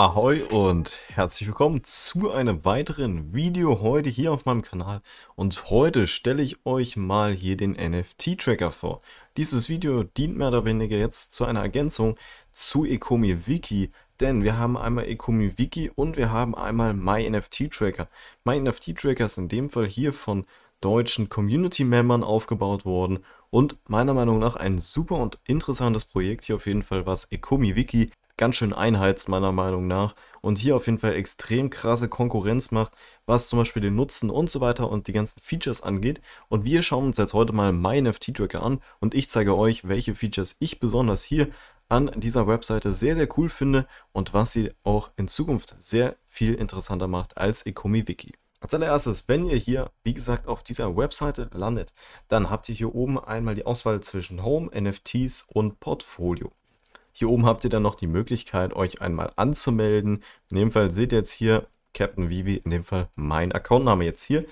Ahoi und herzlich willkommen zu einem weiteren Video heute hier auf meinem Kanal und heute stelle ich euch mal hier den NFT-Tracker vor. Dieses Video dient mehr oder weniger jetzt zu einer Ergänzung zu Ecomi Wiki, denn wir haben einmal Ecomi Wiki und wir haben einmal mynft Tracker. mynft Tracker ist in dem Fall hier von deutschen Community-Membern aufgebaut worden und meiner Meinung nach ein super und interessantes Projekt hier auf jeden Fall, was Ecomi Wiki ganz schön einheizt, meiner Meinung nach. Und hier auf jeden Fall extrem krasse Konkurrenz macht, was zum Beispiel den Nutzen und so weiter und die ganzen Features angeht. Und wir schauen uns jetzt heute mal MyNFT-Tracker an und ich zeige euch, welche Features ich besonders hier an dieser Webseite sehr, sehr cool finde und was sie auch in Zukunft sehr viel interessanter macht als Ecomi Wiki. Als allererstes, wenn ihr hier, wie gesagt, auf dieser Webseite landet, dann habt ihr hier oben einmal die Auswahl zwischen Home, NFTs und Portfolio. Hier oben habt ihr dann noch die Möglichkeit, euch einmal anzumelden. In dem Fall seht ihr jetzt hier Captain Vivi, in dem Fall mein Accountname jetzt hier.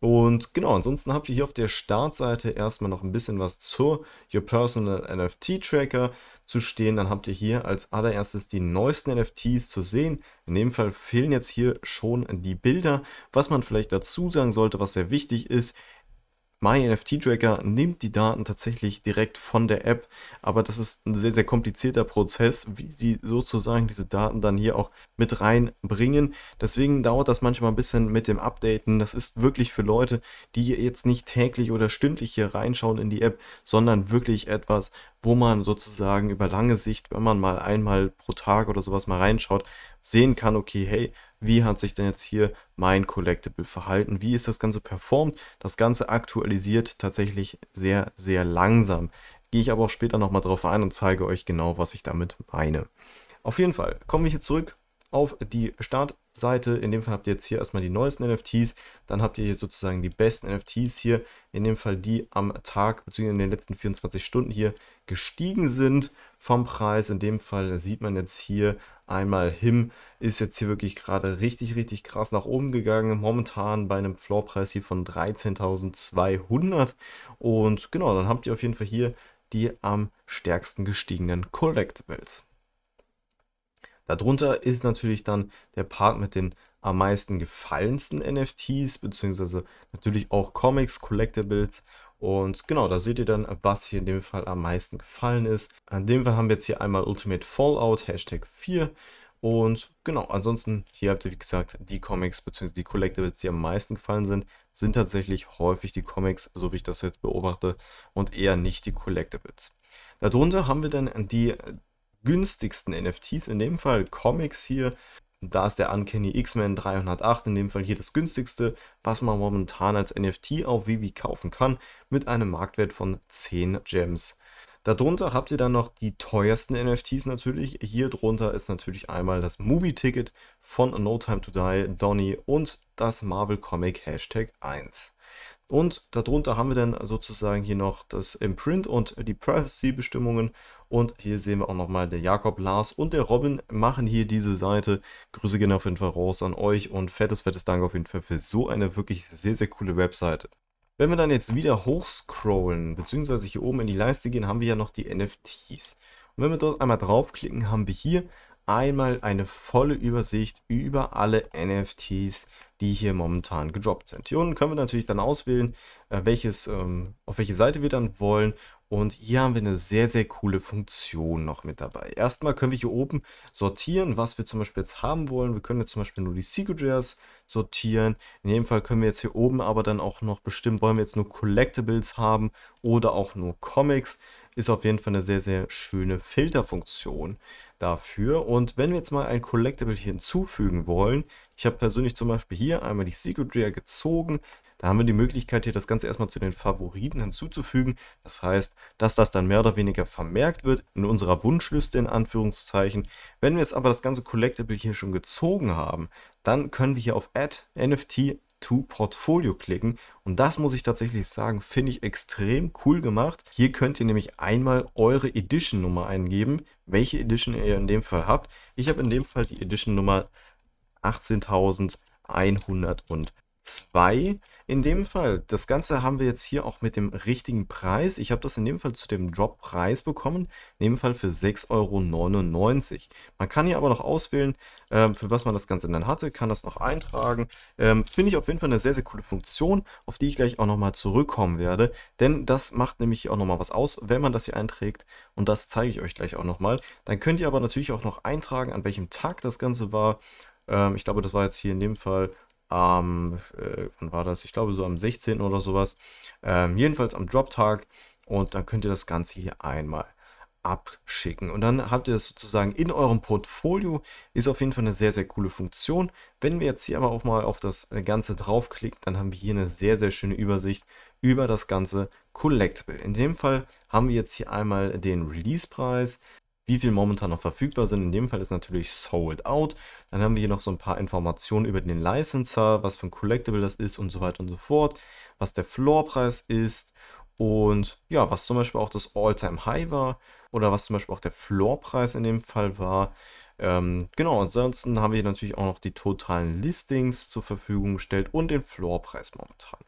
Und genau, ansonsten habt ihr hier auf der Startseite erstmal noch ein bisschen was zur Your Personal NFT Tracker zu stehen. Dann habt ihr hier als allererstes die neuesten NFTs zu sehen. In dem Fall fehlen jetzt hier schon die Bilder. Was man vielleicht dazu sagen sollte, was sehr wichtig ist, MyNFT-Tracker nimmt die Daten tatsächlich direkt von der App, aber das ist ein sehr, sehr komplizierter Prozess, wie sie sozusagen diese Daten dann hier auch mit reinbringen. Deswegen dauert das manchmal ein bisschen mit dem Updaten. Das ist wirklich für Leute, die jetzt nicht täglich oder stündlich hier reinschauen in die App, sondern wirklich etwas, wo man sozusagen über lange Sicht, wenn man mal einmal pro Tag oder sowas mal reinschaut, sehen kann, okay, hey, wie hat sich denn jetzt hier mein Collectible verhalten, wie ist das Ganze performt. Das Ganze aktualisiert tatsächlich sehr, sehr langsam. Gehe ich aber auch später nochmal drauf ein und zeige euch genau, was ich damit meine. Auf jeden Fall kommen wir hier zurück auf die Startseite. In dem Fall habt ihr jetzt hier erstmal die neuesten NFTs. Dann habt ihr hier sozusagen die besten NFTs hier. In dem Fall die am Tag bzw. in den letzten 24 Stunden hier gestiegen sind vom Preis. In dem Fall sieht man jetzt hier Einmal HIM ist jetzt hier wirklich gerade richtig, richtig krass nach oben gegangen. Momentan bei einem Floorpreis hier von 13.200. Und genau, dann habt ihr auf jeden Fall hier die am stärksten gestiegenen Collectibles. Darunter ist natürlich dann der Part mit den am meisten gefallensten NFTs, beziehungsweise natürlich auch Comics, Collectibles und genau, da seht ihr dann, was hier in dem Fall am meisten gefallen ist. An dem Fall haben wir jetzt hier einmal Ultimate Fallout, Hashtag 4. Und genau, ansonsten, hier habt ihr wie gesagt die Comics bzw. die Collectibles, die am meisten gefallen sind, sind tatsächlich häufig die Comics, so wie ich das jetzt beobachte, und eher nicht die Collectibles. Darunter haben wir dann die günstigsten NFTs, in dem Fall Comics hier, da ist der Uncanny X-Men 308 in dem Fall hier das günstigste, was man momentan als NFT auf Vivi kaufen kann, mit einem Marktwert von 10 Gems. Darunter habt ihr dann noch die teuersten NFTs natürlich. Hier drunter ist natürlich einmal das Movie-Ticket von No Time to Die, Donny und das Marvel Comic Hashtag 1. Und darunter haben wir dann sozusagen hier noch das Imprint und die Privacy-Bestimmungen. Und hier sehen wir auch nochmal, der Jakob, Lars und der Robin machen hier diese Seite. Grüße gehen auf jeden Fall raus an euch und fettes, fettes Dank auf jeden Fall für so eine wirklich sehr, sehr coole Webseite. Wenn wir dann jetzt wieder hochscrollen, beziehungsweise hier oben in die Leiste gehen, haben wir ja noch die NFTs. Und wenn wir dort einmal draufklicken, haben wir hier einmal eine volle Übersicht über alle NFTs, die hier momentan gedroppt sind. Hier unten können wir natürlich dann auswählen, äh, welches, ähm, auf welche Seite wir dann wollen und hier haben wir eine sehr, sehr coole Funktion noch mit dabei. Erstmal können wir hier oben sortieren, was wir zum Beispiel jetzt haben wollen. Wir können jetzt zum Beispiel nur die SQJS sortieren. In jedem Fall können wir jetzt hier oben aber dann auch noch bestimmen, wollen wir jetzt nur Collectibles haben oder auch nur Comics. Ist auf jeden Fall eine sehr, sehr schöne Filterfunktion dafür. Und wenn wir jetzt mal ein Collectible hier hinzufügen wollen, ich habe persönlich zum Beispiel hier einmal die Secret Rare gezogen, da haben wir die Möglichkeit, hier das Ganze erstmal zu den Favoriten hinzuzufügen. Das heißt, dass das dann mehr oder weniger vermerkt wird in unserer Wunschliste in Anführungszeichen. Wenn wir jetzt aber das ganze Collectible hier schon gezogen haben, dann können wir hier auf Add NFT to Portfolio klicken. Und das muss ich tatsächlich sagen, finde ich extrem cool gemacht. Hier könnt ihr nämlich einmal eure Edition-Nummer eingeben, welche Edition ihr in dem Fall habt. Ich habe in dem Fall die Edition-Nummer 18.102. In dem Fall, das Ganze haben wir jetzt hier auch mit dem richtigen Preis. Ich habe das in dem Fall zu dem Drop-Preis bekommen, in dem Fall für 6,99 Euro. Man kann hier aber noch auswählen, ähm, für was man das Ganze dann hatte, kann das noch eintragen. Ähm, finde ich auf jeden Fall eine sehr, sehr coole Funktion, auf die ich gleich auch nochmal zurückkommen werde, denn das macht nämlich hier auch nochmal was aus, wenn man das hier einträgt und das zeige ich euch gleich auch nochmal. Dann könnt ihr aber natürlich auch noch eintragen, an welchem Tag das Ganze war. Ähm, ich glaube, das war jetzt hier in dem Fall am, äh, wann war das? Ich glaube so am 16. oder sowas. Ähm, jedenfalls am Drop-Tag. Und dann könnt ihr das Ganze hier einmal abschicken. Und dann habt ihr das sozusagen in eurem Portfolio. Ist auf jeden Fall eine sehr, sehr coole Funktion. Wenn wir jetzt hier aber auch mal auf das Ganze draufklicken, dann haben wir hier eine sehr, sehr schöne Übersicht über das ganze Collectible. In dem Fall haben wir jetzt hier einmal den Release-Preis, wie viel momentan noch verfügbar sind. In dem Fall ist natürlich sold out. Dann haben wir hier noch so ein paar Informationen über den Licenser, was für ein Collectible das ist und so weiter und so fort, was der Floorpreis ist und ja, was zum Beispiel auch das Alltime high war oder was zum Beispiel auch der Floorpreis in dem Fall war. Ähm, genau, ansonsten haben wir natürlich auch noch die totalen Listings zur Verfügung gestellt und den Floorpreis momentan.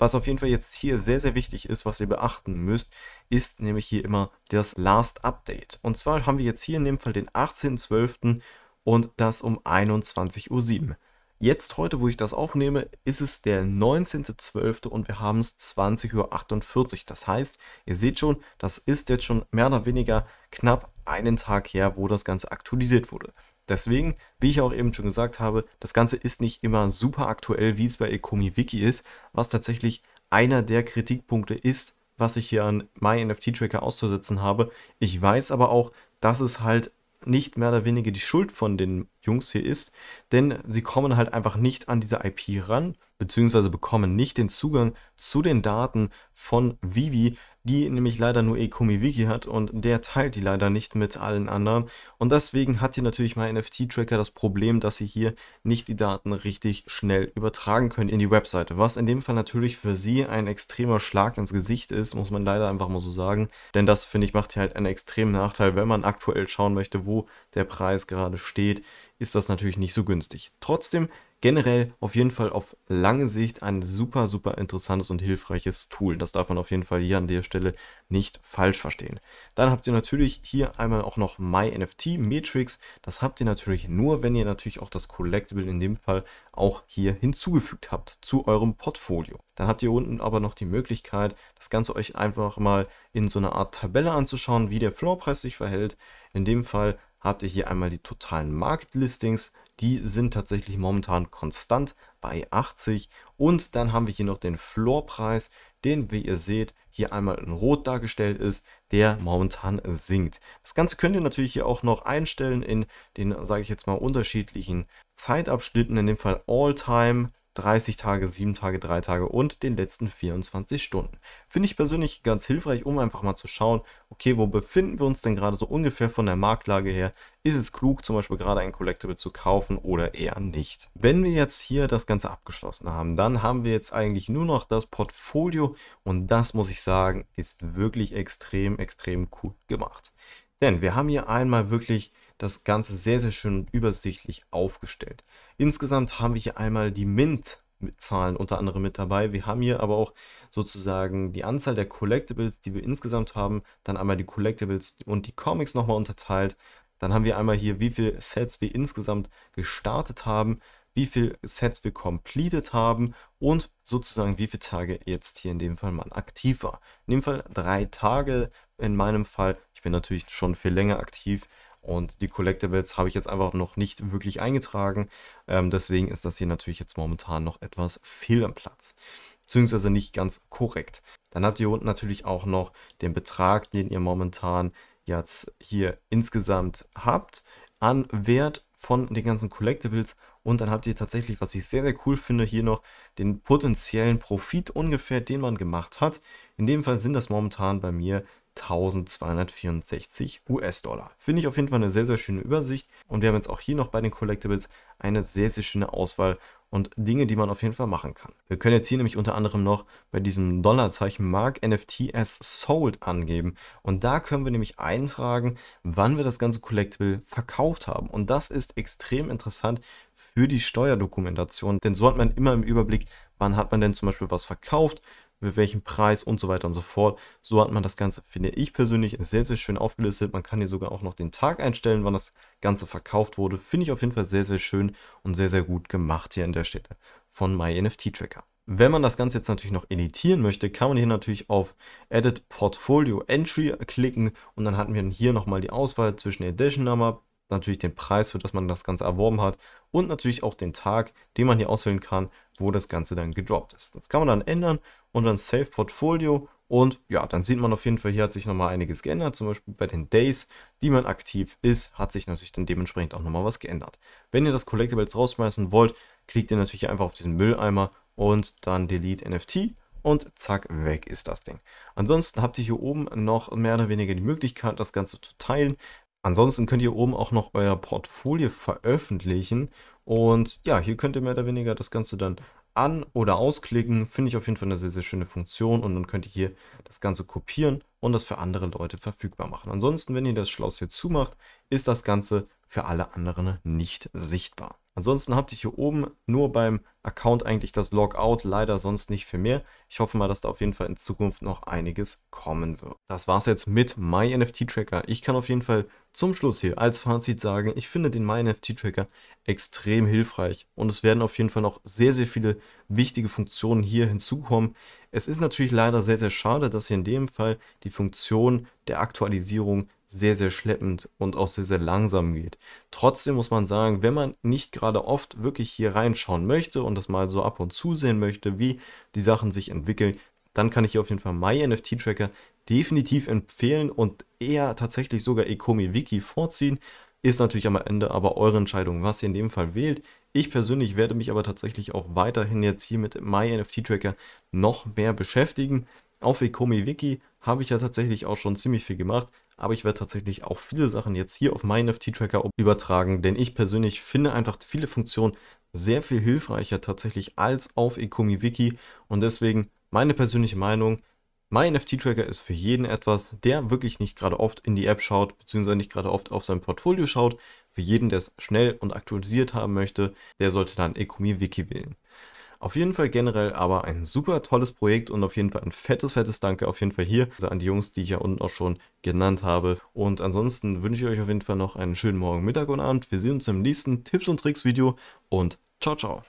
Was auf jeden Fall jetzt hier sehr, sehr wichtig ist, was ihr beachten müsst, ist nämlich hier immer das Last Update. Und zwar haben wir jetzt hier in dem Fall den 18.12. und das um 21.07 Uhr. Jetzt heute, wo ich das aufnehme, ist es der 19.12. und wir haben es 20.48 Uhr. Das heißt, ihr seht schon, das ist jetzt schon mehr oder weniger knapp einen Tag her, wo das Ganze aktualisiert wurde. Deswegen, wie ich auch eben schon gesagt habe, das Ganze ist nicht immer super aktuell, wie es bei Ekomi Wiki ist, was tatsächlich einer der Kritikpunkte ist, was ich hier an MyNFT-Tracker auszusetzen habe. Ich weiß aber auch, dass es halt nicht mehr oder weniger die Schuld von den Jungs hier ist, denn sie kommen halt einfach nicht an diese IP ran, beziehungsweise bekommen nicht den Zugang zu den Daten von Vivi, die nämlich leider nur Ekomi Wiki hat und der teilt die leider nicht mit allen anderen. Und deswegen hat hier natürlich mein NFT-Tracker das Problem, dass sie hier nicht die Daten richtig schnell übertragen können in die Webseite. Was in dem Fall natürlich für sie ein extremer Schlag ins Gesicht ist, muss man leider einfach mal so sagen. Denn das, finde ich, macht hier halt einen extremen Nachteil, wenn man aktuell schauen möchte, wo der Preis gerade steht, ist das natürlich nicht so günstig. Trotzdem generell auf jeden Fall auf lange Sicht ein super, super interessantes und hilfreiches Tool. Das darf man auf jeden Fall hier an der Stelle nicht falsch verstehen. Dann habt ihr natürlich hier einmal auch noch MyNFT Matrix. Das habt ihr natürlich nur, wenn ihr natürlich auch das Collectible in dem Fall auch hier hinzugefügt habt zu eurem Portfolio. Dann habt ihr unten aber noch die Möglichkeit, das Ganze euch einfach mal in so einer Art Tabelle anzuschauen, wie der Floorpreis sich verhält. In dem Fall habt ihr hier einmal die totalen Marktlistings, die sind tatsächlich momentan konstant bei 80. Und dann haben wir hier noch den Floorpreis, den, wie ihr seht, hier einmal in Rot dargestellt ist, der momentan sinkt. Das Ganze könnt ihr natürlich hier auch noch einstellen in den, sage ich jetzt mal, unterschiedlichen Zeitabschnitten, in dem Fall All-Time, 30 Tage, 7 Tage, 3 Tage und den letzten 24 Stunden. Finde ich persönlich ganz hilfreich, um einfach mal zu schauen, okay, wo befinden wir uns denn gerade so ungefähr von der Marktlage her? Ist es klug, zum Beispiel gerade ein Collectible zu kaufen oder eher nicht? Wenn wir jetzt hier das Ganze abgeschlossen haben, dann haben wir jetzt eigentlich nur noch das Portfolio und das muss ich sagen, ist wirklich extrem, extrem cool gemacht. Denn wir haben hier einmal wirklich das Ganze sehr, sehr schön und übersichtlich aufgestellt. Insgesamt haben wir hier einmal die Mint Zahlen unter anderem mit dabei. Wir haben hier aber auch sozusagen die Anzahl der Collectibles, die wir insgesamt haben, dann einmal die Collectibles und die Comics nochmal unterteilt. Dann haben wir einmal hier, wie viele Sets wir insgesamt gestartet haben, wie viele Sets wir completed haben und sozusagen wie viele Tage jetzt hier in dem Fall man aktiv war. In dem Fall drei Tage, in meinem Fall, ich bin natürlich schon viel länger aktiv, und die Collectibles habe ich jetzt einfach noch nicht wirklich eingetragen. Ähm, deswegen ist das hier natürlich jetzt momentan noch etwas fehl am Platz. Beziehungsweise nicht ganz korrekt. Dann habt ihr unten natürlich auch noch den Betrag, den ihr momentan jetzt hier insgesamt habt an Wert von den ganzen Collectibles und dann habt ihr tatsächlich, was ich sehr, sehr cool finde, hier noch den potenziellen Profit ungefähr, den man gemacht hat. In dem Fall sind das momentan bei mir 1264 US-Dollar. Finde ich auf jeden Fall eine sehr, sehr schöne Übersicht. Und wir haben jetzt auch hier noch bei den Collectibles eine sehr, sehr schöne Auswahl und Dinge, die man auf jeden Fall machen kann. Wir können jetzt hier nämlich unter anderem noch bei diesem Dollarzeichen Mark NFT as sold angeben und da können wir nämlich eintragen, wann wir das ganze Collectible verkauft haben und das ist extrem interessant für die Steuerdokumentation, denn so hat man immer im Überblick, wann hat man denn zum Beispiel was verkauft, mit welchem Preis und so weiter und so fort. So hat man das Ganze, finde ich persönlich, sehr, sehr schön aufgelistet. Man kann hier sogar auch noch den Tag einstellen, wann das Ganze verkauft wurde. Finde ich auf jeden Fall sehr, sehr schön und sehr, sehr gut gemacht hier an der Stelle von MyNFT-Tracker. Wenn man das Ganze jetzt natürlich noch editieren möchte, kann man hier natürlich auf Edit Portfolio Entry klicken und dann hatten wir hier nochmal die Auswahl zwischen Edition Number, natürlich den Preis, für das man das Ganze erworben hat und natürlich auch den Tag, den man hier auswählen kann, wo das Ganze dann gedroppt ist. Das kann man dann ändern, und dann Save Portfolio und ja, dann sieht man auf jeden Fall, hier hat sich nochmal einiges geändert. Zum Beispiel bei den Days, die man aktiv ist, hat sich natürlich dann dementsprechend auch nochmal was geändert. Wenn ihr das Collectible jetzt rausschmeißen wollt, klickt ihr natürlich einfach auf diesen Mülleimer und dann Delete NFT und zack, weg ist das Ding. Ansonsten habt ihr hier oben noch mehr oder weniger die Möglichkeit, das Ganze zu teilen. Ansonsten könnt ihr oben auch noch euer Portfolio veröffentlichen und ja, hier könnt ihr mehr oder weniger das Ganze dann an- oder ausklicken. Finde ich auf jeden Fall eine sehr, sehr schöne Funktion und dann könnt ihr hier das Ganze kopieren und das für andere Leute verfügbar machen. Ansonsten, wenn ihr das Schloss hier zumacht, ist das Ganze für alle anderen nicht sichtbar. Ansonsten habt ihr hier oben nur beim Account eigentlich das Logout, leider sonst nicht viel mehr. Ich hoffe mal, dass da auf jeden Fall in Zukunft noch einiges kommen wird. Das war's jetzt mit MyNFT-Tracker. Ich kann auf jeden Fall zum Schluss hier als Fazit sagen, ich finde den MyNFT-Tracker extrem hilfreich und es werden auf jeden Fall noch sehr, sehr viele wichtige Funktionen hier hinzukommen. Es ist natürlich leider sehr, sehr schade, dass hier in dem Fall die Funktion der Aktualisierung sehr, sehr schleppend und auch sehr, sehr langsam geht. Trotzdem muss man sagen, wenn man nicht gerade oft wirklich hier reinschauen möchte und das mal so ab und zu sehen möchte, wie die Sachen sich entwickeln, dann kann ich hier auf jeden Fall myNFT Tracker definitiv empfehlen und eher tatsächlich sogar Ekomi Wiki vorziehen. Ist natürlich am Ende aber eure Entscheidung, was ihr in dem Fall wählt. Ich persönlich werde mich aber tatsächlich auch weiterhin jetzt hier mit MyNFT Tracker noch mehr beschäftigen. Auf Wikomi Wiki habe ich ja tatsächlich auch schon ziemlich viel gemacht, aber ich werde tatsächlich auch viele Sachen jetzt hier auf meinen FT-Tracker übertragen, denn ich persönlich finde einfach viele Funktionen sehr viel hilfreicher tatsächlich als auf Ecomi Wiki und deswegen meine persönliche Meinung, mein NFT-Tracker ist für jeden etwas, der wirklich nicht gerade oft in die App schaut, beziehungsweise nicht gerade oft auf sein Portfolio schaut. Für jeden, der es schnell und aktualisiert haben möchte, der sollte dann Ecomi Wiki wählen. Auf jeden Fall generell aber ein super tolles Projekt und auf jeden Fall ein fettes, fettes Danke auf jeden Fall hier also an die Jungs, die ich ja unten auch schon genannt habe. Und ansonsten wünsche ich euch auf jeden Fall noch einen schönen Morgen, Mittag und Abend. Wir sehen uns im nächsten Tipps und Tricks Video und ciao, ciao.